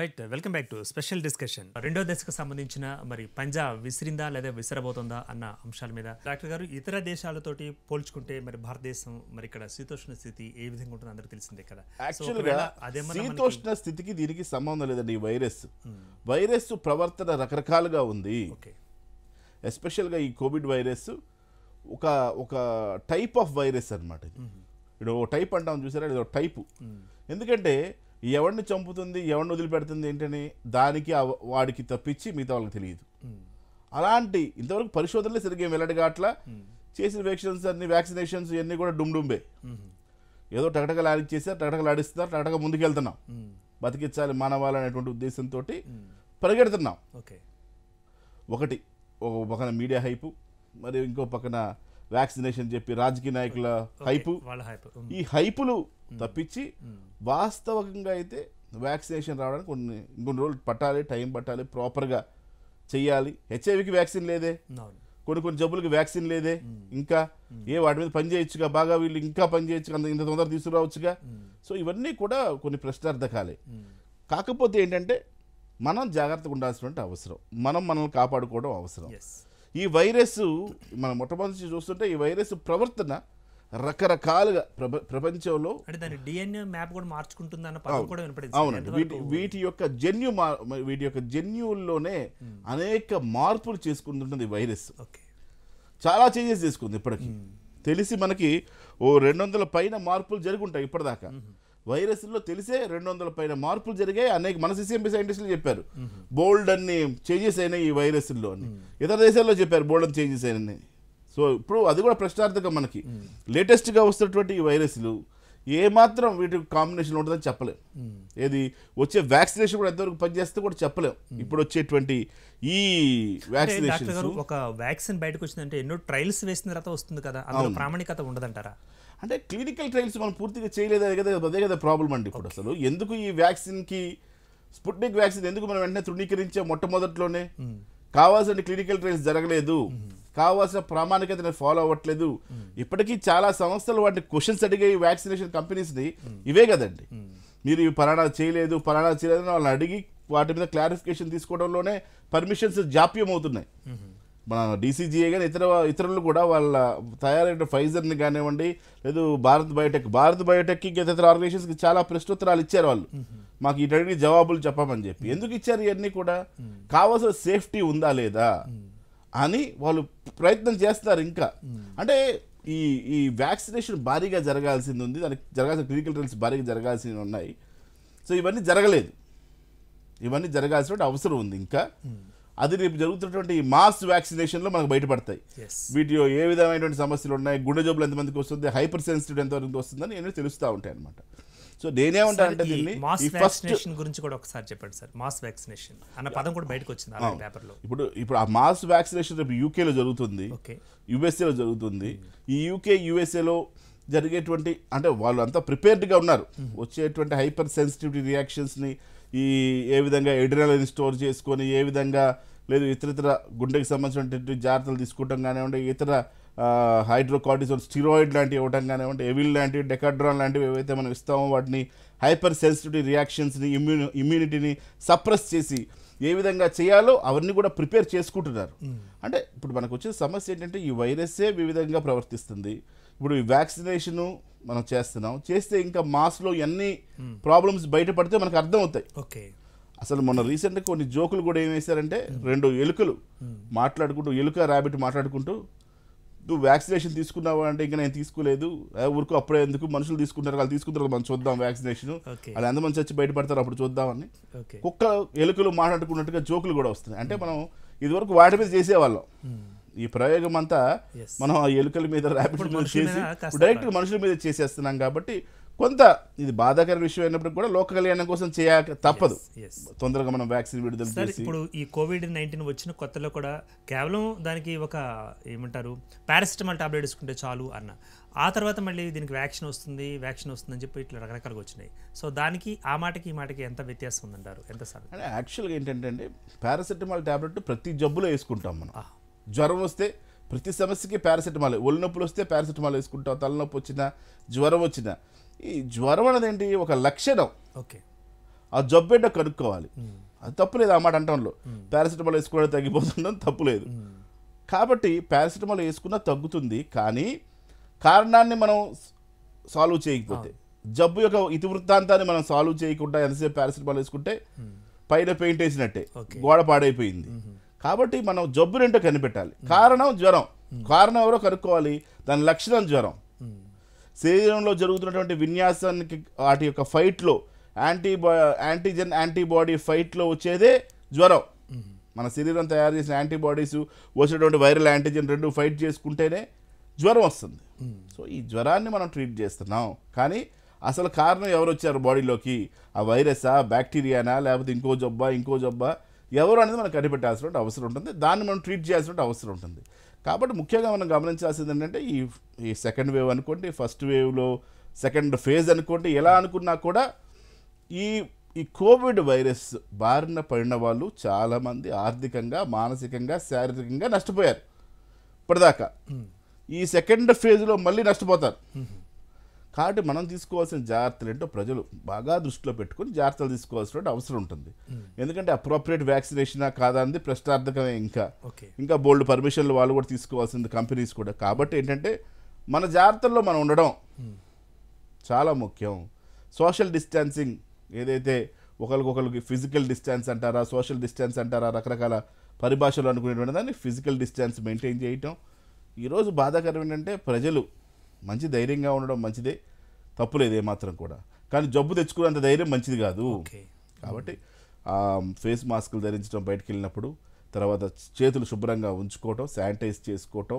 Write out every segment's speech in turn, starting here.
Right welcome back to special discussion రెండో దశకు సంబంధించిన మరి పంజాబ్ విసిరిందా లేదా విసిరబోతుందా అన్న అంశాల మీద డాక్టర్ గారు ఇతర దేశాలతోటి పోల్చుకుంటే మరి భారతదేశం మరి ఇక్కడ శీతోష్ణ స్థితి ఏ విధంగా ఉంటుందో అందరికి తెలిసిందే కదా శీతోష్ణ స్థితికి దీనికి సంబంధం లేదండి ఈ వైరస్ hmm. వైరస్ ప్రవర్తన రకరకాలుగా ఉంది ఓకే ఎస్పెషల్గా ఈ కోవిడ్ వైరస్ ఒక ఒక టైప్ ఆఫ్ వైరస్ అనమాట ఇది టైప్ hmm. అంటాం చూసారా ఇది ఒక టైపు hmm. ఎందుకంటే ఎవరిని చంపుతుంది ఎవరిని వదిలిపెడుతుంది ఏంటని దానికి వాడికి తప్పించి మిగతా వాళ్ళకి తెలియదు అలాంటి ఇంతవరకు పరిశోధనలు సరిగ్గా వెళ్ళడుగా అట్లా చేసిన వ్యాక్సిన్స్ అన్ని వ్యాక్సినేషన్స్ ఇవన్నీ కూడా డుమ్డుంబే ఏదో టకటకలు ఆడిచ్చేసారు టకటకలు ఆడిస్తున్నారు టకటక ముందుకెళ్తున్నాం బతికించాలి మానవాళి అనేటువంటి ఉద్దేశంతో పరిగెడుతున్నాం ఓకే ఒకటి ఒక పక్కన మీడియా హైపు మరి ఇంకో పక్కన వ్యాక్సినేషన్ చెప్పి రాజకీయ నాయకుల హైపు ఈ హైపులు తప్పించి వాస్తవంగా అయితే వ్యాక్సినేషన్ రావడానికి కొన్ని ఇంకొన్ని రోజులు పట్టాలి టైం పట్టాలి ప్రాపర్గా చేయాలి హెచ్ఐవికి వ్యాక్సిన్ లేదే కొన్ని కొన్ని జబ్బులకి వ్యాక్సిన్ లేదే ఇంకా ఏ వాటి మీద పని చేయొచ్చుగా బాగా వీళ్ళు ఇంకా పని చేయొచ్చు అంత ఇంత తొందర తీసుకురావచ్చుగా సో ఇవన్నీ కూడా కొన్ని ప్రశ్నార్థకాలే కాకపోతే ఏంటంటే మనం జాగ్రత్తగా ఉండాల్సినటువంటి అవసరం మనం మనల్ని కాపాడుకోవడం అవసరం ఈ వైరస్ మనం మొట్టమొదటి చూస్తుంటే ఈ వైరస్ ప్రవర్తన రకరకాలుగా ప్రపంచంలో అంటే దాని మ్యాప్ కూడా అవునండి వీటి వీటి యొక్క జన్యు వీటి యొక్క జన్యుల్లోనే అనేక మార్పులు చేసుకుంటుంటుంది వైరస్ చాలా చేంజెస్ చేసుకుంది ఇప్పటికి తెలిసి మనకి ఓ రెండు వందల పైన మార్పులు జరుగుంటాయి ఇప్పటిదాకా వైరస్లో తెలిసే రెండు వందల పైన మార్పులు జరిగాయి అనేక మన సిసిఎంపీ సైంటిస్టులు చెప్పారు బోల్డ్ అన్ని చేంజెస్ అయినాయి ఈ వైరస్లో అని ఇతర దేశాల్లో చెప్పారు బోల్డ్ చేంజెస్ అయినాయి సో ఇప్పుడు అది కూడా ప్రశ్నార్థకం మనకి లేటెస్ట్గా వస్తున్నటువంటి ఈ వైరస్లు ఏమాత్రం వీటి కాంబినేషన్ ఉంటుందని చెప్పలేం ఏది వచ్చే వ్యాక్సినేషన్ కూడా ఎంతవరకు పనిచేస్తే కూడా చెప్పలేం ఇప్పుడు వచ్చేటువంటి ఈ వ్యాక్సినేషన్ ఒక వ్యాక్సిన్ బయటకు వచ్చిందంటే ఎన్నో ట్రయల్స్ వేసిన తర్వాత వస్తుంది కదా అందులో ప్రామాణికత ఉండదంటారా అంటే క్లినికల్ ట్రయల్స్ మనం పూర్తిగా చేయలేదు కదా అదే కదా ప్రాబ్లం అండి ఇప్పుడు అసలు ఎందుకు ఈ వ్యాక్సిన్కి స్పుట్నిక్ వ్యాక్సిన్ ఎందుకు మనం వెంటనే తృణీకరించే మొట్టమొదట్లోనే కావాల్సిన క్లినికల్ ట్రయల్స్ జరగలేదు కావాల్సిన ప్రామాణికతను ఫాలో అవ్వట్లేదు ఇప్పటికీ చాలా సంస్థలు వాటిని క్వశ్చన్స్ అడిగే వ్యాక్సినేషన్ కంపెనీస్ని ఇవే కదండి మీరు ఇవి పలానా చేయలేదు పలానా చేయలేదు వాళ్ళని అడిగి వాటి మీద క్లారిఫికేషన్ తీసుకోవడంలోనే పర్మిషన్స్ జాప్యం అవుతున్నాయి మన డీసీజీఏ కానీ ఇతర ఇతరులు కూడా వాళ్ళ తయారైన ఫైజర్ని కానివ్వండి లేదు భారత్ బయోటెక్ భారత్ బయోటెక్కి ఇతర ఆర్గనైజేషన్స్కి చాలా ప్రశ్నోత్తరాలు ఇచ్చారు వాళ్ళు మాకు ఇటు జవాబులు చెప్పమని చెప్పి ఎందుకు ఇచ్చారు ఇవన్నీ కూడా కావాల్సిన సేఫ్టీ ఉందా లేదా అని వాళ్ళు ప్రయత్నం చేస్తున్నారు ఇంకా అంటే ఈ ఈ వ్యాక్సినేషన్ భారీగా జరగాల్సింది ఉంది దానికి జరగాల్సిన క్లినికల్ ట్రయల్స్ భారీగా జరగాల్సినవి ఉన్నాయి సో ఇవన్నీ జరగలేదు ఇవన్నీ జరగాల్సిన అవసరం ఉంది ఇంకా hmm. అది రేపు జరుగుతున్నటువంటి మాస్ వ్యాక్సినేషన్లో మనకు బయటపడతాయి వీటి ఏ విధమైనటువంటి సమస్యలు ఉన్నాయి గుండె జబ్బులు ఎంతమందికి వస్తుంది హైపర్ సెన్సిటివ్ ఎంతవరకు వస్తుందని నేను తెలుస్తూ ఉంటాయి అనమాట సో నేనే దీన్ని మాస్ వ్యాక్సినేషన్ గురించి కూడా ఒకసారి చెప్పండి సార్ మాస్ వ్యాక్సినేషన్ అన్న పదం కూడా బయటకు వచ్చింది పేపర్లో ఇప్పుడు ఇప్పుడు ఆ మాస్ వ్యాక్సినేషన్ రేపు యూకేలో జరుగుతుంది యూఎస్ఏలో జరుగుతుంది ఈ యూకే యూఎస్ఏలో జరిగేటువంటి అంటే వాళ్ళు అంతా ప్రిపేర్డ్గా ఉన్నారు వచ్చేటువంటి హైపర్ సెన్సిటివిటీ రియాక్షన్స్ని ఈ ఏ విధంగా ఎడ్రినలని స్టోర్ చేసుకొని ఏ విధంగా లేదు ఇతర ఇతర గుండెకి సంబంధించినటువంటి జాగ్రత్తలు తీసుకోవటం కానివ్వండి ఇతర హైడ్రోకార్టిజోన్ స్టిరాయిడ్ లాంటివి ఇవ్వడం కానివ్వండి ఎవిల్ లాంటివి డెకాడ్రాన్ లాంటివి ఏవైతే మనం ఇస్తామో వాటిని హైపర్ సెన్సిటివిటీ రియాక్షన్స్ని ఇమ్యూని ఇమ్యూనిటీని సప్రెస్ చేసి ఏ విధంగా చేయాలో అవన్నీ కూడా ప్రిపేర్ చేసుకుంటున్నారు hmm. అంటే ఇప్పుడు మనకు వచ్చే సమస్య ఏంటంటే ఈ వైరస్సే వివిధంగా ప్రవర్తిస్తుంది ఇప్పుడు ఈ వ్యాక్సినేషను మనం చేస్తున్నాం చేస్తే ఇంకా మాస్లో ఎన్ని hmm. ప్రాబ్లమ్స్ బయటపడితే మనకు అర్థం అవుతాయి ఓకే అసలు మొన్న రీసెంట్గా కొన్ని జోకులు కూడా ఏం వేశారంటే hmm. రెండు ఎలుకలు మాట్లాడుకుంటూ ఎలుక ర్యాబిట్ మాట్లాడుకుంటూ నువ్వు వ్యాక్సినేషన్ తీసుకున్నావు అంటే ఇంకా నేను తీసుకోలేదు ఊరుకు అప్పుడే ఎందుకు మనుషులు తీసుకుంటారు వాళ్ళు తీసుకుంటారు మనం చూద్దాం వ్యాక్సినేషన్ అలా ఎంత మంది వచ్చి బయటపడతారు అప్పుడు చూద్దామని కుక్క ఎలుకలు మాట్లాడుకున్నట్టుగా జోకులు కూడా వస్తున్నాయి అంటే మనం ఇదివరకు వాటి మీద చేసేవాళ్ళం hmm. ఈ ప్రయోగం అంతా మనం ఎలుకల మీద ర్యాపిడ్ చేసి డైరెక్ట్ మనుషుల మీద చేసేస్తున్నాం కాబట్టి కొంత ఇది బాధాకర విషయం అయినప్పుడు కూడా లోక కళ్యాణం కోసం చేయక తప్పదు తొందరగా మనం వ్యాక్సిన్ విడుదల ఇప్పుడు ఈ కోవిడ్ నైన్టీన్ వచ్చిన కొత్తలో కూడా కేవలం దానికి ఒక ఏమంటారు పారాసిటమాల్ టాబ్లెట్ వేసుకుంటే చాలు అన్న ఆ తర్వాత మళ్ళీ దీనికి వ్యాక్సిన్ వస్తుంది వ్యాక్సిన్ వస్తుందని చెప్పి ఇట్లా రకరకాలుగా వచ్చినాయి సో దానికి ఆ మాటకి ఈ మాటకి ఎంత వ్యత్యాసం ఉందంటారు ఎంత సార్ అంటే యాక్చువల్గా ఏంటంటే అండి పారాసిటమాల్ టాబ్లెట్ ప్రతి జబ్బులో వేసుకుంటాం మనం జ్వరం వస్తే ప్రతి సమస్యకి పారాసిటమాల్ ఒళ్ళు నొప్పులు వస్తే పారాసిటమాల్ వేసుకుంటాం తలనొప్పి వచ్చినా జ్వరం వచ్చినా ఈ జ్వరం అనేది ఒక లక్షణం ఓకే ఆ జబ్బేటో కనుక్కోవాలి అది తప్పులేదు ఆ మాట అంటంలో పారాసిటమాల్ వేసుకున్నా తగ్గిపోతుందని తప్పులేదు కాబట్టి పారాసిటమాల్ వేసుకున్నా తగ్గుతుంది కానీ కారణాన్ని మనం సాల్వ్ చేయకపోతే జబ్బు యొక్క ఇతివృత్తాంతాన్ని మనం సాల్వ్ చేయకుండా ఎంతసేపు పారాసిటమాల్ వేసుకుంటే పైన పెయింట్ వేసినట్టే గోడ పాడైపోయింది కాబట్టి మనం జబ్బు రెంటో కనిపెట్టాలి కారణం జ్వరం కారణం ఎవరో కనుక్కోవాలి దాని లక్షణం జ్వరం శరీరంలో జరుగుతున్నటువంటి విన్యాసానికి వాటి యొక్క ఫైట్లో యాంటీబా యాంటీజెన్ యాంటీబాడీ ఫైట్లో వచ్చేదే జ్వరం మన శరీరం తయారు చేసిన యాంటీబాడీస్ వచ్చేటువంటి వైరల్ యాంటీజెన్ రెండు ఫైట్ చేసుకుంటేనే జ్వరం వస్తుంది సో ఈ జ్వరాన్ని మనం ట్రీట్ చేస్తున్నాం కానీ అసలు కారణం ఎవరు వచ్చారు బాడీలోకి ఆ వైరసా బ్యాక్టీరియానా లేకపోతే ఇంకో జబ్బా ఇంకో జబ్బా ఎవరు అనేది మనం కనిపెట్టాల్సినటువంటి అవసరం ఉంటుంది దాన్ని మనం ట్రీట్ చేయాల్సినటువంటి అవసరం ఉంటుంది కాబట్టి ముఖ్యంగా మనం గమనించాల్సింది ఏంటంటే ఈ ఈ సెకండ్ వేవ్ అనుకోండి ఫస్ట్ వేవ్లో సెకండ్ ఫేజ్ అనుకోండి ఎలా అనుకున్నా కూడా ఈ ఈ కోవిడ్ వైరస్ బారిన పడిన వాళ్ళు చాలామంది ఆర్థికంగా మానసికంగా శారీరకంగా నష్టపోయారు ఇప్పటిదాకా ఈ సెకండ్ ఫేజ్లో మళ్ళీ నష్టపోతారు కాబట్టి మనం తీసుకోవాల్సిన జాగ్రత్తలు ఏంటో ప్రజలు బాగా దృష్టిలో పెట్టుకుని జాగ్రత్తలు తీసుకోవాల్సిన అవసరం ఉంటుంది hmm. ఎందుకంటే అప్రోప్రియేట్ వ్యాక్సినేషనా కాదా అనేది ప్రశ్నార్థకమే ఇంకా ఇంకా బోల్డ్ పర్మిషన్లు వాళ్ళు కూడా తీసుకోవాల్సింది కంపెనీస్ కూడా కాబట్టి ఏంటంటే మన జాగ్రత్తల్లో మనం ఉండడం hmm. చాలా ముఖ్యం సోషల్ డిస్టెన్సింగ్ ఏదైతే ఒకరికొకరికి ఫిజికల్ డిస్టెన్స్ అంటారా సోషల్ డిస్టెన్స్ అంటారా రకరకాల పరిభాషలు అనుకునేటువంటి దాన్ని ఫిజికల్ డిస్టెన్స్ మెయింటైన్ చేయటం ఈరోజు బాధాకరం ఏంటంటే ప్రజలు మంచి ధైర్యంగా ఉండడం మంచిదే తప్పులేదు ఏమాత్రం కూడా కానీ జబ్బు తెచ్చుకునేంత ధైర్యం మంచిది కాదు కాబట్టి ఫేస్ మాస్కులు ధరించడం బయటకు వెళ్ళినప్పుడు తర్వాత చేతులు శుభ్రంగా ఉంచుకోవటం శానిటైజ్ చేసుకోవటం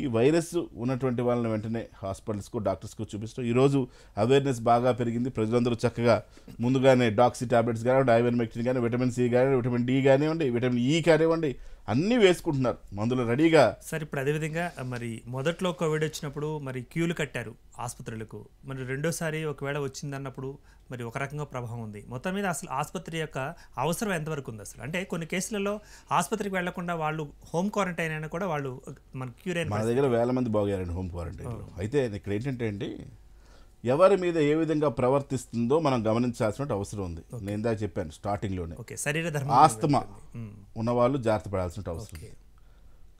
ఈ వైరస్ ఉన్నటువంటి వాళ్ళని వెంటనే హాస్పిటల్స్కు డాక్టర్స్కు చూపిస్తాం ఈరోజు అవేర్నెస్ బాగా పెరిగింది ప్రజలందరూ చక్కగా ముందుగానే డాక్సీ ట్యాబ్లెట్స్ కానివ్వండి మెక్సిన్ కానీ విటమిన్ సి కానీ విటమిన్ డి కానివ్వండి విటమిన్ ఈ e కానివ్వండి అన్నీ వేసుకుంటున్నారు మందులు రెడీగా సార్ ఇప్పుడు అదేవిధంగా మరి మొదట్లో కోవిడ్ వచ్చినప్పుడు మరి క్యూలు కట్టారు ఆసుపత్రులకు మరి రెండోసారి ఒకవేళ వచ్చిందన్నప్పుడు మరి ఒక రకంగా ప్రభావం ఉంది మొత్తం మీద అసలు ఆసుపత్రి యొక్క అవసరం ఎంతవరకు ఉంది అసలు అంటే కొన్ని కేసులలో ఆసుపత్రికి వెళ్లకుండా వాళ్ళు హోమ్ క్వారంటైన్ అయినా కూడా వాళ్ళు మన క్యూర్ అయిన నా దగ్గర వేల మంది బాగయ్యారండి హోమ్ క్వారంటైన్లో అయితే ఇక్కడ ఏంటంటే అండి ఎవరి మీద ఏ విధంగా ప్రవర్తిస్తుందో మనం గమనించాల్సిన అవసరం ఉంది నేను ఇందాక చెప్పాను స్టార్టింగ్లోనే ఆస్తమా ఉన్నవాళ్ళు జాగ్రత్త పడాల్సిన అవసరం ఉంది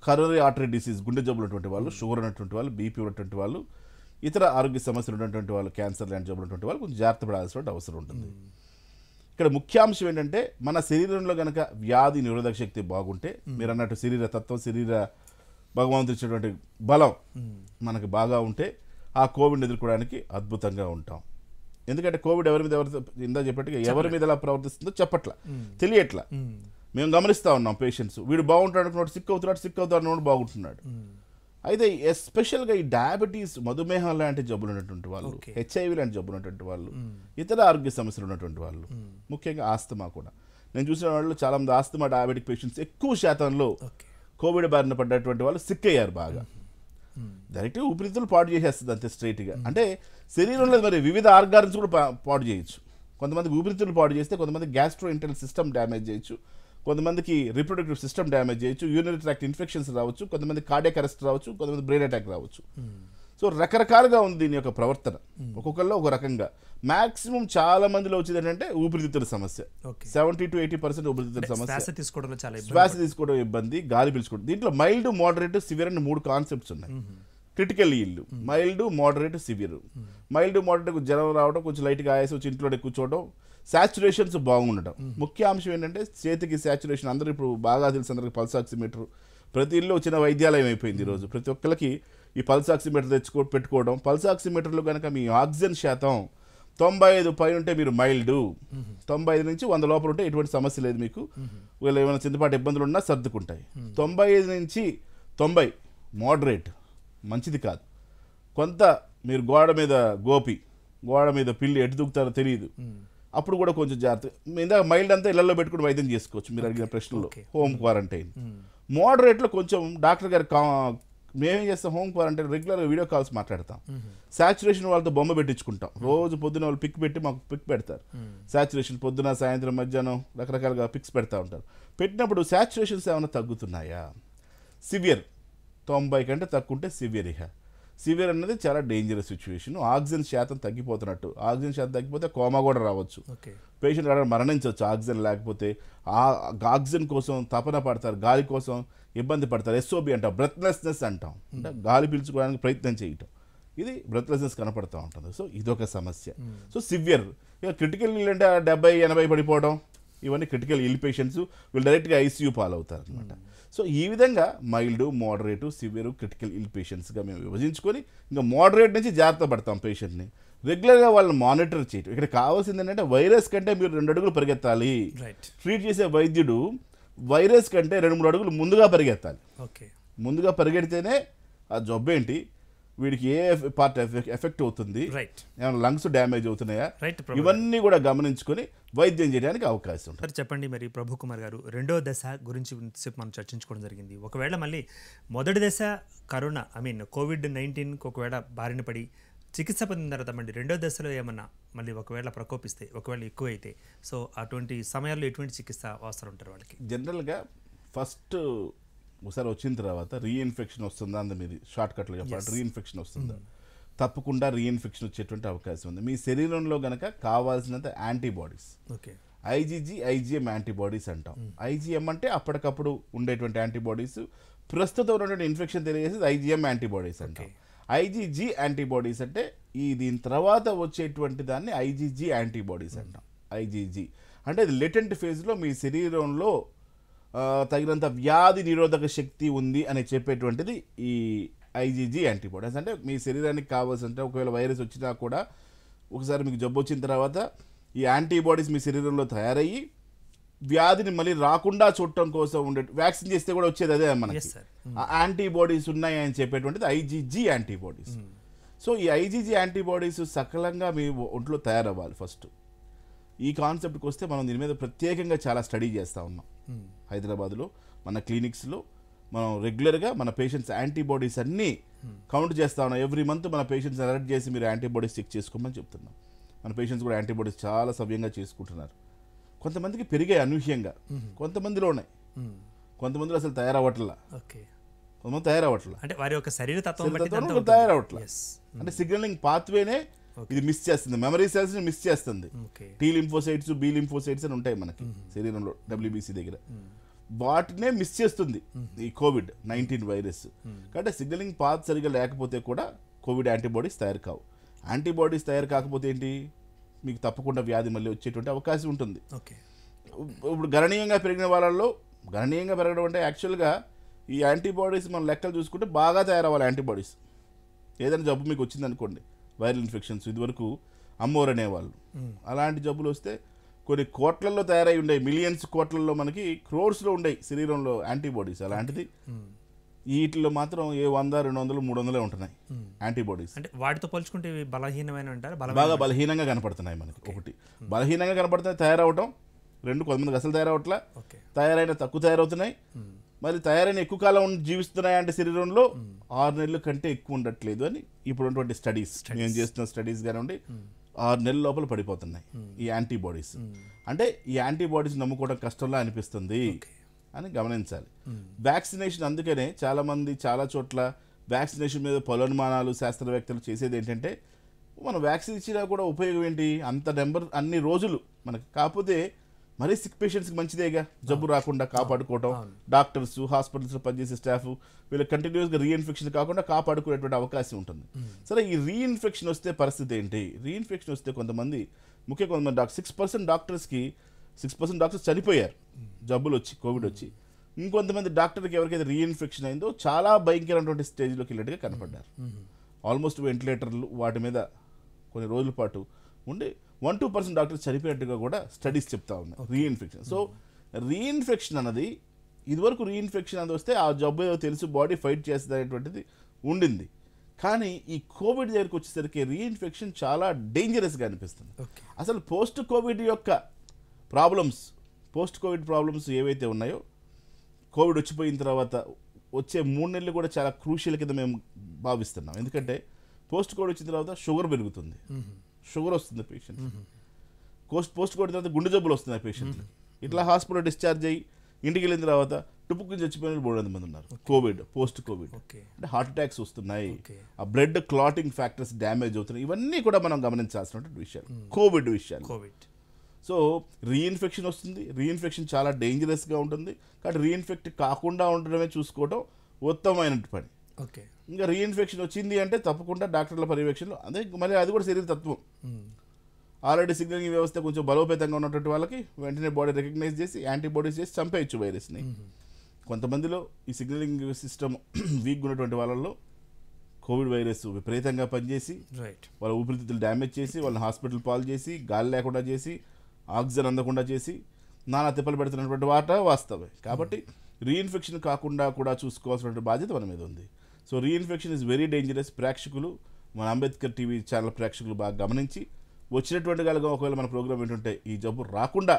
కరోనరీ ఆర్టరీ డిసీజ్ గుండె జబ్బులు ఉన్నటువంటి వాళ్ళు షుగర్ ఉన్నటువంటి వాళ్ళు బీపీ ఉన్నటువంటి వాళ్ళు ఇతర ఆరోగ్య సమస్యలు ఉన్నటువంటి వాళ్ళు క్యాన్సర్ లాంటి జబ్బులు ఉన్నటువంటి వాళ్ళు కొంచెం జాగ్రత్త పడాల్సిన అవసరం ఉంటుంది ఇక్కడ ముఖ్యాంశం ఏంటంటే మన శరీరంలో కనుక వ్యాధి నిరోధక శక్తి బాగుంటే మీరు అన్నట్టు శరీర తత్వం శరీర భగవంతుడు ఇచ్చినటువంటి బలం మనకి బాగా ఉంటే ఆ కోవిడ్ని ఎదుర్కోవడానికి అద్భుతంగా ఉంటాం ఎందుకంటే కోవిడ్ ఎవరి మీద ఎవరి ఇందా చెప్పట్టుగా ఎవరి మీద ఎలా ప్రవర్తిస్తుందో చెప్పట్లా తెలియట్లా మేము గమనిస్తూ ఉన్నాం పేషెంట్స్ వీడు బాగుంటాడు సిక్ అవుతున్నాడు సిక్ అవుతాడు బాగుంటున్నాడు అయితే ఎస్పెషల్గా ఈ డయాబెటీస్ మధుమేహం లాంటి జబ్బులు ఉన్నటువంటి వాళ్ళు హెచ్ఐవి లాంటి జబ్బులు ఉన్నటువంటి వాళ్ళు ఇతర ఆరోగ్య సమస్యలు ఉన్నటువంటి వాళ్ళు ముఖ్యంగా ఆస్తమా కూడా నేను చూసిన వాళ్ళు చాలామంది ఆస్తమా డయాబెటిక్ పేషెంట్స్ ఎక్కువ శాతంలో కోవిడ్ బారిన పడ్డటువంటి వాళ్ళు సిక్ అయ్యారు బాగా డైరెక్ట్గా ఊపిరితిత్తులు పాడు చేసేస్తుంది అంతే స్ట్రైట్గా hmm. అంటే శరీరంలో మరి వివిధ ఆర్గాన్స్ కూడా పాడు చేయొచ్చు కొంతమంది ఊపిరితిత్తులు పాడు చేస్తే కొంతమంది గ్యాస్ట్రో ఇంటర్నల్ సిస్టమ్ డ్యామేజ్ చేయొచ్చు కొంతమందికి రిప్రొడక్టివ్ సిస్టమ్ డ్యామేజ్ చేయొచ్చు యూరినరీ ట్రాక్ట్ ఇన్ఫెక్షన్స్ రావచ్చు కొంతమంది కార్డియాక్ అరెస్ట్ రావచ్చు కొంతమంది బ్రెయిన్ అటాక్ రావచ్చు hmm. సో రకరకాలుగా ఉంది దీని యొక్క ప్రవర్తన hmm. ఒక్కొక్కరిలో ఒక రకంగా మాక్సిమం చాలా మందిలో వచ్చింది ఏంటంటే ఊపిరితిత్తుల సమస్య సెవెంటీ టు ఎయిటీ పర్సెంట్ ఊపిరితిత్తుల సమస్య శ్వాస తీసుకోవడం చాలా శ్వాస తీసుకోవడం ఇబ్బంది గాలి పిలుచుకోవడం దీంట్లో మైల్డ్ మోడరేట్ సివియర్ అని మూడు కాన్సెప్ట్స్ ఉన్నాయి critical ill mild moderate severe mild moderate జ్వరం రావడం కొంచెం లైట్గా ఆయాసం వచ్చి ఇంట్లోనే కూర్చోవడం శాచురేషన్స్ బాగుండటం ముఖ్య అంశం ఏంటంటే చేతికి శాచురేషన్ అందరూ ఇప్పుడు బాగా తెలిసి అందరికి పల్స్ ఆక్సిమీటర్ ప్రతి ఇల్లు చిన్న వైద్యాలయం అయిపోయింది ఈరోజు ప్రతి ఒక్కరికి ఈ పల్స్ ఆక్సిమీటర్ తెచ్చుకో పెట్టుకోవడం పల్స్ ఆక్సిమీటర్లో కనుక మీ ఆక్సిజన్ శాతం తొంభై ఐదు పైన ఉంటే మీరు మైల్డ్ తొంభై ఐదు నుంచి వంద లోపల ఉంటే ఎటువంటి సమస్య లేదు మీకు వీళ్ళు ఏమైనా చిన్నపాటి ఇబ్బందులు ఉన్నా సర్దుకుంటాయి తొంభై ఐదు నుంచి తొంభై మోడరేట్ మంచిది కాదు కొంత మీరు గోడ మీద గోపి గోడ మీద పిల్లి ఎటు దూకుతారో తెలియదు అప్పుడు కూడా కొంచెం జాగ్రత్త ఇందాక మైల్డ్ అంతా ఇళ్లలో పెట్టుకుని వైద్యం చేసుకోవచ్చు మీరు అడిగిన ప్రశ్నలో హోమ్ క్వారంటైన్ మోడరేట్లో కొంచెం డాక్టర్ గారు మేమేం చేస్తాం హోమ్ క్వారంటైన్ రెగ్యులర్గా వీడియో కాల్స్ మాట్లాడతాం సాచురేషన్ వాళ్ళతో బొమ్మ పెట్టించుకుంటాం రోజు పొద్దున వాళ్ళు పిక్ పెట్టి మాకు పిక్ పెడతారు సాచురేషన్ పొద్దున సాయంత్రం మధ్యాహ్నం రకరకాలుగా పిక్స్ పెడతా ఉంటారు పెట్టినప్పుడు సాచురేషన్స్ ఏమైనా తగ్గుతున్నాయా సివియర్ తొంభై కంటే తక్కువ ఉంటే సివియర్ ఇహా సివియర్ అనేది చాలా డేంజరస్ సిచ్యువేషన్ ఆక్సిజన్ శాతం తగ్గిపోతున్నట్టు ఆక్సిజన్ శాతం తగ్గిపోతే కోమా కూడా రావచ్చు పేషెంట్ అక్కడ మరణించవచ్చు ఆక్సిజన్ లేకపోతే ఆ ఆక్సిజన్ కోసం తపన పడతారు గాలి కోసం ఇబ్బంది పడతారు ఎస్ఓబి అంటాం బ్రెత్లెస్నెస్ అంటాం అంటే hmm. గాలి పీల్చుకోవడానికి ప్రయత్నం చేయటం ఇది బ్రెత్లెస్నెస్ కనపడుతూ ఉంటుంది సో ఇదొక సమస్య hmm. సో సివియర్ ఇక క్రిటికల్ ఇల్ అంటే డెబ్బై ఎనభై పడిపోవడం ఇవన్నీ క్రిటికల్ ఇల్ పేషెంట్స్ వీళ్ళు డైరెక్ట్గా ఐసీయూ పాలవుతారు అనమాట hmm. సో ఈ విధంగా mild moderate severe critical ill పేషెంట్స్గా మేము విభజించుకొని ఇంకా మోడరేట్ నుంచి జాగ్రత్త పడతాం పేషెంట్ని రెగ్యులర్గా వాళ్ళని మానిటర్ చేయటం ఇక్కడ కావాల్సింది ఏంటంటే వైరస్ కంటే మీరు రెండు అడుగులు పరిగెత్తాలి ట్రీట్ చేసే వైద్యుడు వైరస్ కంటే రెండు మూడు అడుగులు ముందుగా పరిగెత్తాలి ఓకే ముందుగా పరిగెడితేనే ఆ జబ్బు ఏంటి వీడికి ఏ పార్ట్ ఎఫెక్ట్ అవుతుంది ఏమైనా లంగ్స్ డ్యామేజ్ అవుతున్నాయా ఇవన్నీ కూడా గమనించుకొని వైద్యం చేయడానికి అవకాశం ఉంటుంది చెప్పండి మరి ప్రభు కుమార్ గారు రెండో దశ గురించి మనం చర్చించుకోవడం జరిగింది ఒకవేళ మళ్ళీ మొదటి దశ కరోనా ఐ మీన్ కోవిడ్ నైన్టీన్కి ఒకవేళ బారిన పడి చికిత్స పొందిన తర్వాత మళ్ళీ రెండో దశలో ఏమన్నా మళ్ళీ ఒకవేళ ప్రకోపిస్తే ఒకవేళ ఎక్కువైతే సో అటువంటి సమయాల్లో ఎటువంటి చికిత్స అవసరం ఉంటారు వాళ్ళకి జనరల్గా ఫస్ట్ ఒకసారి వచ్చిన తర్వాత రీఇన్ఫెక్షన్ వస్తుందా అందు మీది షార్ట్కట్లో చెప్పాలి రీఇన్ఫెక్షన్ వస్తుందా hmm. తప్పకుండా రీఇన్ఫెక్షన్ వచ్చేటువంటి అవకాశం ఉంది మీ శరీరంలో గనక కావాల్సినంత antibodies okay IgG IgM antibodies అంటాం ఐజీఎం hmm. అంటే అప్పటికప్పుడు ఉండేటువంటి యాంటీబాడీస్ ప్రస్తుతం ఉన్నటువంటి ఇన్ఫెక్షన్ తెలియజేసేది ఐజీఎం యాంటీబాడీస్ అంటే ఐజీజీ యాంటీబాడీస్ అంటే ఈ దీని తర్వాత వచ్చేటువంటి దాన్ని ఐజీజీ యాంటీబాడీస్ అంటాం ఐజీజీ hmm. అంటే అది లెటెంట్ ఫేజ్లో మీ శరీరంలో తగినంత వ్యాధి నిరోధక శక్తి ఉంది అని చెప్పేటువంటిది ఈ ఐజీజీ యాంటీబాడీస్ అంటే మీ శరీరానికి కావాల్సినంటే ఒకవేళ వైరస్ వచ్చినా కూడా ఒకసారి మీకు జబ్బు వచ్చిన తర్వాత ఈ యాంటీబాడీస్ మీ శరీరంలో తయారయ్యి వ్యాధిని మళ్ళీ రాకుండా చూడటం కోసం ఉండే వ్యాక్సిన్ చేస్తే కూడా వచ్చేది అదే మనకి ఆ hmm. యాంటీబాడీస్ ఉన్నాయి అని చెప్పేటువంటిది ఐజీజీ యాంటీబాడీస్ hmm. సో ఈ ఐజీజీ యాంటీబాడీస్ సకలంగా మీ ఒంట్లో తయారవ్వాలి ఫస్ట్ ఈ కాన్సెప్ట్కి వస్తే మనం దీని మీద ప్రత్యేకంగా చాలా స్టడీ చేస్తూ ఉన్నాం hmm. హైదరాబాద్లో మన క్లినిక్స్లో మనం రెగ్యులర్గా మన పేషెంట్స్ యాంటీబాడీస్ అన్నీ కౌంట్ చేస్తా ఉన్నాం ఎవ్రీ మంత్ మన పేషెంట్స్ అలర్ట్ చేసి మీరు యాంటీబాడీస్ చెక్ చేసుకోమని చెప్తున్నాం మన పేషెంట్స్ కూడా యాంటీబాడీస్ చాలా సవ్యంగా చేసుకుంటున్నారు కొంతమందికి పెరిగాయి అనూహ్యంగా కొంతమందిలో ఉన్నాయి కొంతమందిలో అసలు తయారవ్వట్లా కొంతమంది తయారవ్వట్లా అంటే వారి యొక్క శరీర తయారవ్వట్లా అంటే సిగ్నలింగ్ పాత్వేనే ఇది మిస్ చేస్తుంది మెమరీ సెల్స్ మిస్ చేస్తుంది టీ లింఫోసైట్స్ బీ లింఫోసైట్స్ అని ఉంటాయి మనకి శరీరంలో డబ్ల్యూబీసీ దగ్గర వాటినే మిస్ చేస్తుంది ఈ కోవిడ్ నైన్టీన్ వైరస్ కాబట్టి సిగ్నలింగ్ పాత్ సరిగా లేకపోతే కూడా కోవిడ్ యాంటీబాడీస్ తయారు కావు యాంటీబాడీస్ తయారు కాకపోతే ఏంటి మీకు తప్పకుండా వ్యాధి మళ్ళీ వచ్చేటువంటి అవకాశం ఉంటుంది ఇప్పుడు గణనీయంగా పెరిగిన వాళ్ళల్లో గణనీయంగా పెరగడం అంటే యాక్చువల్గా ఈ యాంటీబాడీస్ మనం లెక్కలు చూసుకుంటే బాగా తయారవ్వాలి యాంటీబాడీస్ ఏదైనా జబ్బు మీకు వచ్చిందనుకోండి వైరల్ ఇన్ఫెక్షన్స్ ఇదివరకు అమ్మోరు అనేవాళ్ళు అలాంటి జబ్బులు వస్తే కొన్ని కోట్లలో తయారై ఉండే మిలియన్స్ కోట్లలో మనకి క్రోర్స్లో ఉండే శరీరంలో యాంటీబాడీస్ అలాంటిది hmm. వీటిలో మాత్రం ఏ వంద రెండు వందలు మూడు వందలే ఉంటున్నాయి hmm. యాంటీబాడీస్ అంటే వాటితో పోల్చుకుంటే బలహీనమైన అంటారు బాగా బలహీనంగా కనపడుతున్నాయి మనకి ఒకటి hmm. బలహీనంగా కనపడుతున్నాయి తయారవటం రెండు కొంతమందికి అసలు తయారవట్లా తయారైన తక్కువ తయారవుతున్నాయి మరి తయారైన ఎక్కువ కాలం జీవిస్తున్నాయి అంటే శరీరంలో ఆరు నెలల కంటే ఎక్కువ ఉండట్లేదు అని ఇప్పుడు స్టడీస్ నేను చేస్తున్న స్టడీస్ కానివ్వండి ఆరు నెలల లోపల పడిపోతున్నాయి hmm. ఈ యాంటీబాడీస్ hmm. అంటే ఈ యాంటీబాడీస్ నమ్ముకోవడం కష్టంలా అనిపిస్తుంది అని గమనించాలి hmm. వ్యాక్సినేషన్ అందుకనే చాలామంది చాలా చోట్ల వ్యాక్సినేషన్ మీద పలోనుమానాలు శాస్త్రవేత్తలు చేసేది ఏంటంటే మనం వ్యాక్సిన్ ఇచ్చినా కూడా ఉపయోగం ఏంటి అంత నెంబర్ అన్ని రోజులు మనకు కాకపోతే మరీ సిక్ పేషెంట్స్కి మంచిదేగా జబ్బు రాకుండా కాపాడుకోవటం డాక్టర్స్ హాస్పిటల్స్లో పనిచేసే స్టాఫ్ వీళ్ళు కంటిన్యూస్గా రీఇన్ఫెక్షన్ కాకుండా కాపాడుకునేటువంటి అవకాశం ఉంటుంది సరే ఈ రీఇన్ఫెక్షన్ వస్తే పరిస్థితి ఏంటి రీఇన్ఫెక్షన్ వస్తే కొంతమంది ముఖ్య కొంతమంది డాక్టర్ సిక్స్ పర్సెంట్ డాక్టర్స్కి సిక్స్ పర్సెంట్ డాక్టర్స్ చనిపోయారు జబ్బులు వచ్చి కోవిడ్ వచ్చి ఇంకొంతమంది డాక్టర్కి ఎవరికైతే రీఇన్ఫెక్షన్ అయిందో చాలా భయంకరమైనటువంటి స్టేజ్లోకి వెళ్ళినట్టుగా కనపడ్డారు ఆల్మోస్ట్ వెంటిలేటర్లు వాటి మీద కొన్ని రోజుల పాటు ఉండి వన్ టూ పర్సెంట్ డాక్టర్స్ చనిపోయినట్టుగా కూడా స్టడీస్ చెప్తా ఉన్నాయి రీఇన్ఫెక్షన్ సో రీఇన్ఫెక్షన్ అన్నది ఇదివరకు రీఇన్ఫెక్షన్ అనేది వస్తే ఆ జబ్బు ఏదో తెలుసు బాడీ ఫైట్ చేస్తుంది అనేటువంటిది ఉండింది కానీ ఈ కోవిడ్ దగ్గరికి వచ్చేసరికి రీఇన్ఫెక్షన్ చాలా డేంజరస్గా అనిపిస్తుంది అసలు పోస్ట్ కోవిడ్ యొక్క ప్రాబ్లమ్స్ పోస్ట్ కోవిడ్ ప్రాబ్లమ్స్ ఏవైతే ఉన్నాయో కోవిడ్ వచ్చిపోయిన తర్వాత వచ్చే మూడు నెలలు కూడా చాలా క్రూషియల్ కింద మేము భావిస్తున్నాం ఎందుకంటే పోస్ట్ కోవిడ్ వచ్చిన తర్వాత షుగర్ పెరుగుతుంది షుగర్ వస్తుంది పేషెంట్ కోస్ట్ పోస్ట్ కోడి తర్వాత గుండె జబ్బులు ఆ పేషెంట్ ఇట్లా హాస్పిటల్ డిశ్చార్జ్ అయ్యి ఇంటికి వెళ్ళిన తర్వాత నుంచి చచ్చిపోయిన మూడు వందల మంది ఉన్నారు కోవిడ్ పోస్ట్ కోవిడ్ అంటే హార్ట్ అటాక్స్ వస్తున్నాయి ఆ బ్లడ్ క్లాటింగ్ ఫ్యాక్టర్స్ డ్యామేజ్ అవుతున్నాయి ఇవన్నీ కూడా మనం గమనించాల్సిన విషయాలు కోవిడ్ విషయాలు కోవిడ్ సో రీఇన్ఫెక్షన్ వస్తుంది రీఇన్ఫెక్షన్ చాలా డేంజరస్గా ఉంటుంది కాబట్టి రీఇన్ఫెక్ట్ కాకుండా ఉండడమే చూసుకోవడం ఉత్తమమైన పని ఓకే ఇంకా రీఇన్ఫెక్షన్ వచ్చింది అంటే తప్పకుండా డాక్టర్ల పర్యవేక్షణలో అదే మళ్ళీ అది కూడా శరీర తత్వం ఆల్రెడీ hmm. సిగ్నలింగ్ వ్యవస్థ కొంచెం బలోపేతంగా ఉన్నటువంటి వాళ్ళకి వెంటనే బాడీ రికగ్నైజ్ చేసి యాంటీబాడీస్ చేసి చంపేయచ్చు వైరస్ని hmm. కొంతమందిలో ఈ సిగ్నలింగ్ సిస్టమ్ వీక్గా ఉన్నటువంటి వాళ్ళలో కోవిడ్ వైరస్ విపరీతంగా పనిచేసి రైట్ వాళ్ళ ఊపిరితిత్తులు డ్యామేజ్ చేసి వాళ్ళని హాస్పిటల్ పాలు చేసి గాలి లేకుండా చేసి ఆక్సిజన్ అందకుండా చేసి నానా తిప్పలు పెడుతున్నటువంటి వాట వాస్తవే కాబట్టి రీఇన్ఫెక్షన్ hmm. కాకుండా కూడా చూసుకోవాల్సినటువంటి బాధ్యత మన మీద ఉంది so reinfection is very dangerous ప్రేక్షకులు మన అంబేద్కర్ టీవీ ఛానల్ ప్రేక్షకులు బాగా గమనించి వచ్చినటువంటి కనుక ఒకవేళ మన ప్రోగ్రామ్ ఏంటంటే ఈ జబ్బు రాకుండా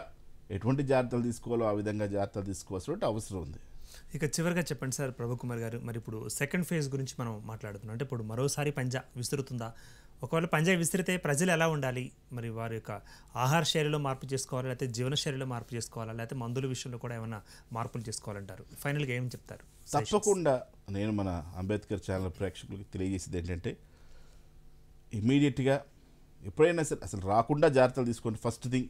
ఎటువంటి జాగ్రత్తలు తీసుకోవాలో ఆ విధంగా జాగ్రత్తలు తీసుకోవాల్సిన అవసరం ఉంది ఇక చివరిగా చెప్పండి సార్ ప్రభుకుమార్ గారు మరి ఇప్పుడు సెకండ్ ఫేజ్ గురించి మనం మాట్లాడుతున్నాం అంటే ఇప్పుడు మరోసారి పంజా విసురుతుందా ఒకవేళ పంజాబ్ విసిరితే ప్రజలు ఎలా ఉండాలి మరి వారి యొక్క ఆహార శైలిలో మార్పు చేసుకోవాలి లేకపోతే జీవన శైలిలో మార్పు చేసుకోవాలా లేకపోతే మందుల విషయంలో కూడా ఏమైనా మార్పులు చేసుకోవాలంటారు ఫైనల్గా ఏం చెప్తారు తప్పకుండా నేను మన అంబేద్కర్ ఛానల్ ప్రేక్షకులకు తెలియజేసేది ఏంటంటే ఇమీడియట్గా ఎప్పుడైనా సరే అసలు రాకుండా జాగ్రత్తలు తీసుకోండి ఫస్ట్ థింగ్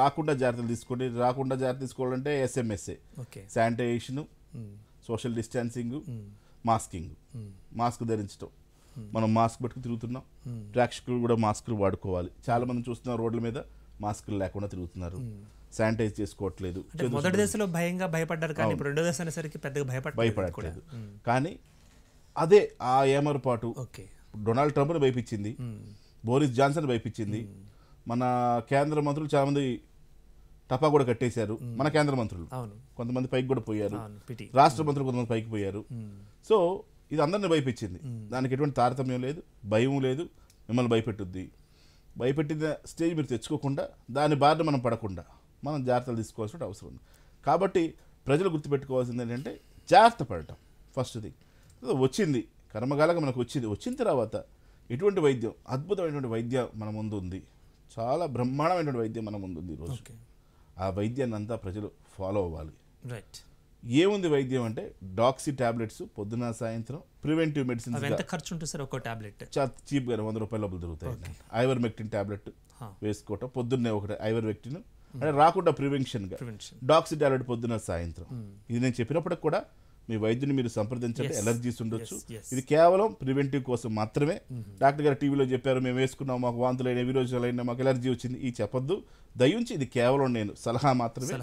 రాకుండా జాగ్రత్తలు తీసుకోండి రాకుండా జాగ్రత్త తీసుకోవాలంటే SMSA sanitisation social distancing masking mask ధరించడం మనం మాస్క్ పెట్టుకు తిరుగుతున్నాం ప్రేక్షకులు కూడా మాస్కులు వాడుకోవాలి చాలా మంది చూస్తున్నారు రోడ్ల మీద మాస్కులు లేకుండా తిరుగుతున్నారు శానిటైజ్ చేసుకోవట్లేదు మొదటి దశలో భయంగా భయపడ్డారు కానీ ఇప్పుడు రెండో దశ అనేసరికి పెద్దగా భయపడ భయపడట్లేదు కానీ అదే ఆ ఏమరపాటు డొనాల్డ్ ట్రంప్ని భయపించింది బోరిస్ జాన్సన్ భయపించింది మన కేంద్ర మంత్రులు చాలామంది టపా కూడా కట్టేశారు మన కేంద్ర మంత్రులు కొంతమంది పైకి కూడా పోయారు రాష్ట్ర మంత్రులు కొంతమంది పైకి పోయారు సో ఇది అందరిని భయపించింది దానికి ఎటువంటి తారతమ్యం లేదు భయం లేదు మిమ్మల్ని భయపెట్టుద్ది భయపెట్టిన స్టేజ్ మీరు తెచ్చుకోకుండా దాని బారిన మనం పడకుండా మనం జాగ్రత్తలు తీసుకోవాల్సిన అవసరం ఉంది కాబట్టి ప్రజలు గుర్తుపెట్టుకోవాల్సింది ఏంటంటే జాగ్రత్త పడటం ఫస్ట్ది వచ్చింది కర్మకాలంగా మనకు వచ్చింది వచ్చిన తర్వాత ఎటువంటి వైద్యం అద్భుతమైనటువంటి వైద్యం మన ముందు ఉంది చాలా బ్రహ్మాండమైనటువంటి వైద్యం మన ముందు ఉంది ఈరోజు ఆ వైద్యాన్ని అంతా ప్రజలు ఫాలో అవ్వాలి రైట్ ఏముంది వైద్యం అంటే డాక్సీ టాబ్లెట్స్ పొద్దున సాయంత్రం ప్రివెంటివ్ మెడిసిన్స్ ఖర్చు ఉంటుంది సార్ ఒక టాబ్లెట్ చాలా చీప్గా వంద రూపాయల లోపల దొరుకుతాయి ఐవర్ మెక్టిన్ టాబ్లెట్ వేసుకోవటం పొద్దున్నే ఒకటి ఐవర్ మెక్టిన్ hmm. అంటే రాకుండా ప్రివెన్షన్గా డాక్సీ టాబ్లెట్ పొద్దున సాయంత్రం hmm. ఇది నేను చెప్పినప్పటికి కూడా మీ వైద్యుని మీరు సంప్రదించండి ఎలర్జీస్ ఉండొచ్చు ఇది కేవలం ప్రివెంటివ్ కోసం మాత్రమే mm-hmm. డాక్టర్ గారు టీవీలో చెప్పారు మేము వేసుకున్నాం మాకు వాంతులైన విరోజులైన మాకు ఎలర్జీ వచ్చింది ఈ చెప్పొద్దు దయించి ఇది కేవలం నేను సలహా మాత్రమే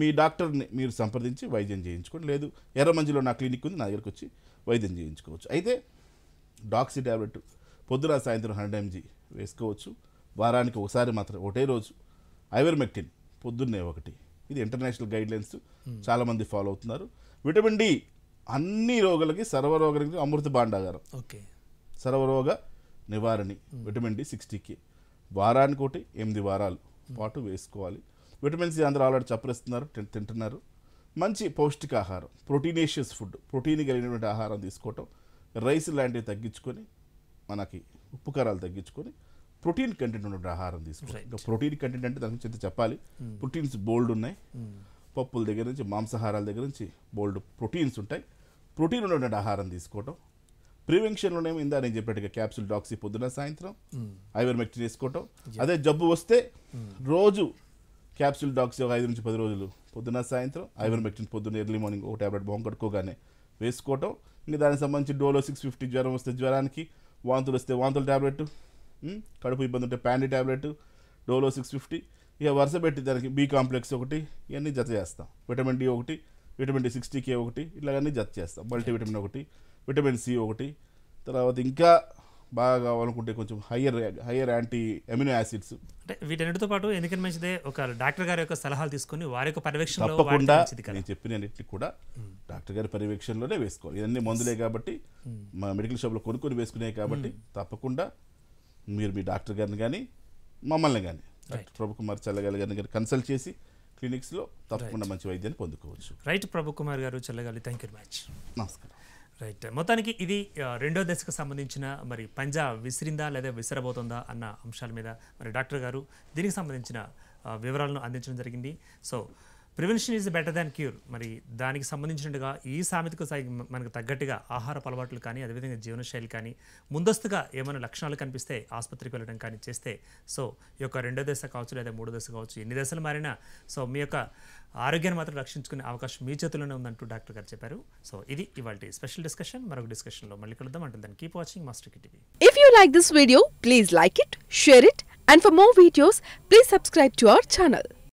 మీ డాక్టర్ని మీరు సంప్రదించి వైద్యం చేయించుకోండి లేదు ఎర్రమంజిలో నా క్లినిక్ ఉంది నా దగ్గరకు వచ్చి వైద్యం చేయించుకోవచ్చు అయితే డాక్సీ ట్యాబ్లెట్ పొద్దున సాయంత్రం హండ్రెడ్ ఎంజీ వేసుకోవచ్చు వారానికి ఒకసారి మాత్రం ఒకటే రోజు ఐవర్మెక్టిన్ పొద్దున్నే ఒకటి ఇది ఇంటర్నేషనల్ గైడ్లైన్స్ mm. చాలామంది ఫాలో అవుతున్నారు విటమిన్ డి అన్ని రోగులకి సర్వరోగులకి అమృత భాండాగారం ఓకే సర్వరోగ నివారణి విటమిన్ డి సిక్స్టీకి వారానికి ఒకటి ఎనిమిది వారాలు పాటు వేసుకోవాలి విటమిన్ సి అందరూ ఆల్రెడీ చప్పరిస్తున్నారు తింటున్నారు మంచి పౌష్టికాహారం ప్రోటీనేషియస్ ఫుడ్ ప్రోటీన్ కలిగినటువంటి ఆహారం తీసుకోవటం రైస్ లాంటివి తగ్గించుకొని మనకి ఉప్పు కారాలు తగ్గించుకొని ప్రోటీన్ కంటెంట్ ఉన్న ఆహారం తీసుకోవాలి ప్రోటీన్ కంటెంట్ అంటే దాని గురించి చెప్పాలి hmm. ప్రోటీన్స్ బోల్డ్ ఉన్నాయి hmm. పప్పుల దగ్గర నుంచి మాంసాహారాల దగ్గర నుంచి బోల్డ్ ప్రోటీన్స్ ఉంటాయి ప్రోటీన్ ఉన్నటువంటి ఆహారం తీసుకోవటం ప్రివెన్షన్లోనే ఇందా నేను చెప్పేట్టుగా క్యాప్సూల్ డాక్సీ పొద్దున సాయంత్రం మెక్టి వేసుకోవటం అదే జబ్బు వస్తే రోజు క్యాప్సూల్ డాక్సీ ఒక ఐదు నుంచి పది రోజులు పొద్దున సాయంత్రం మెక్టిన్ పొద్దున్న ఎర్లీ మార్నింగ్ ఒక ట్యాబ్లెట్ బొమ్మ కట్టుకోగానే వేసుకోవటం ఇంకా దానికి సంబంధించి డోలో సిక్స్ ఫిఫ్టీ జ్వరం వస్తే జ్వరానికి వాంతులు వస్తే వాంతుల ట్యాబ్లెట్ కడుపు ఇబ్బంది ఉంటే Pan D tablet Dolo six fifty ఇక వరుస పెట్టి దానికి బి కాంప్లెక్స్ ఒకటి ఇవన్నీ జత చేస్తాం విటమిన్ డి ఒకటి విటమిన్ డి సిక్స్టీ కే ఒకటి ఇలాగన్నీ జత చేస్తాం మల్టీ విటమిన్ ఒకటి విటమిన్ సి ఒకటి తర్వాత ఇంకా బాగా కావాలనుకుంటే కొంచెం higher higher anti amino acids అంటే వీటన్నిటితో పాటు ఎందుకని మంచిదే ఒక డాక్టర్ గారి యొక్క సలహాలు తీసుకుని వారి యొక్క పర్యవేక్షణ తప్పకుండా నేను చెప్పినన్నిటి కూడా డాక్టర్ గారి పర్యవేక్షణలోనే వేసుకోవాలి ఇవన్నీ మందులే కాబట్టి మా మెడికల్ షాప్లో కొనుక్కొని వేసుకునే కాబట్టి తప్పకుండా మీరు మీ డాక్టర్ గారిని కానీ మమ్మల్ని కానీ డాక్టర్ ప్రభుకుమార్ చల్లగాలి గారిని కన్సల్ట్ చేసి క్లినిక్స్లో తప్పకుండా మంచి వైద్యాన్ని పొందుకోవచ్చు రైట్ ప్రభుకుమార్ గారు చల్లగాలి థ్యాంక్ యూ మ్యాచ్ నమస్కారం రైట్ మొత్తానికి ఇది రెండో దశకు సంబంధించిన మరి పంజా విసిరిందా లేదా విసిరబోతుందా అన్న అంశాల మీద మరి డాక్టర్ గారు దీనికి సంబంధించిన వివరాలను అందించడం జరిగింది so prevention is better than cure మరి దానికి సంబంధించినట్టుగా ఈ సామెతకు మనకు తగ్గట్టుగా ఆహార అలవాట్లు కానీ అదేవిధంగా జీవనశైలి కానీ ముందస్తుగా ఏమైనా లక్షణాలు కనిపిస్తే ఆసుపత్రికి వెళ్ళడం కానీ చేస్తే సో ఈ యొక్క రెండో దశ కావచ్చు లేదా మూడో దశ కావచ్చు ఎన్ని దశలు మారినా సో మీ యొక్క ఆరోగ్యాన్ని మాత్రం రక్షించుకునే అవకాశం మీ చేతుల్లోనే ఉందంటూ డాక్టర్ గారు చెప్పారు సో ఇది ఇవాళ స్పెషల్ డిస్కషన్ మరొక డిస్కషన్లో మళ్ళీ కలుద్దాం అంటే దాన్ని keep watching Master TV if you like this video please like it share it and for more videos please subscribe to our channel